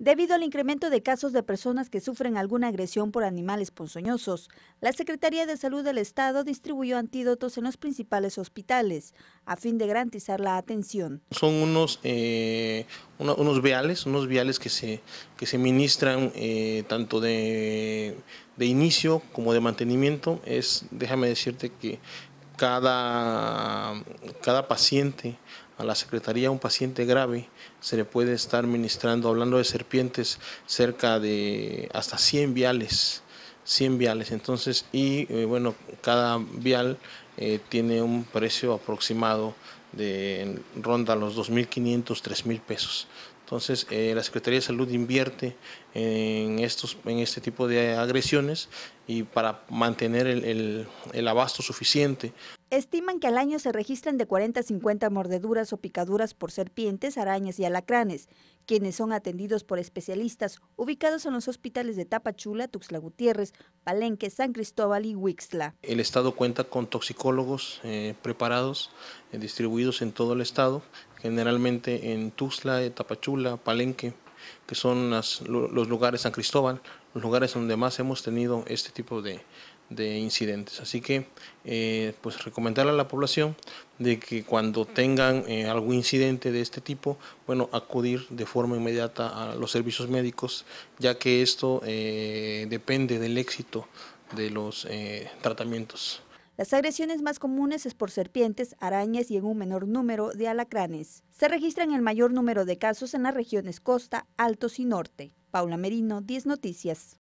Debido al incremento de casos de personas que sufren alguna agresión por animales ponzoñosos, la Secretaría de Salud del Estado distribuyó antídotos en los principales hospitales a fin de garantizar la atención. Son unos, eh, unos viales, unos viales que se, que se ministran eh, tanto de, inicio como de mantenimiento. Es, déjame decirte que cada, cada paciente a la Secretaría un paciente grave se le puede estar ministrando, hablando de serpientes, cerca de hasta 100 viales. 100 viales, entonces, y eh, bueno, cada vial eh, tiene un precio aproximado de ronda los 2.500, 3.000 pesos. Entonces, eh, la Secretaría de Salud invierte en, estos, en este tipo de agresiones y para mantener el abasto suficiente. Estiman que al año se registran de 40 a 50 mordeduras o picaduras por serpientes, arañas y alacranes, quienes son atendidos por especialistas ubicados en los hospitales de Tapachula, Tuxtla Gutiérrez, Palenque, San Cristóbal y Huixla. El Estado cuenta con toxicólogos eh, preparados, eh, distribuidos en todo el Estado, generalmente en Tuxtla, Tapachula, Palenque, que son las, los lugares San Cristóbal, los lugares donde más hemos tenido este tipo de, de incidentes. Así que, eh, pues recomendarle a la población de que cuando tengan eh, algún incidente de este tipo, bueno, acudir de forma inmediata a los servicios médicos, ya que esto eh, depende del éxito de los eh, tratamientos. Las agresiones más comunes es por serpientes, arañas y en un menor número de alacranes. Se registran el mayor número de casos en las regiones costa, altos y norte. Paula Merino, 10 Noticias.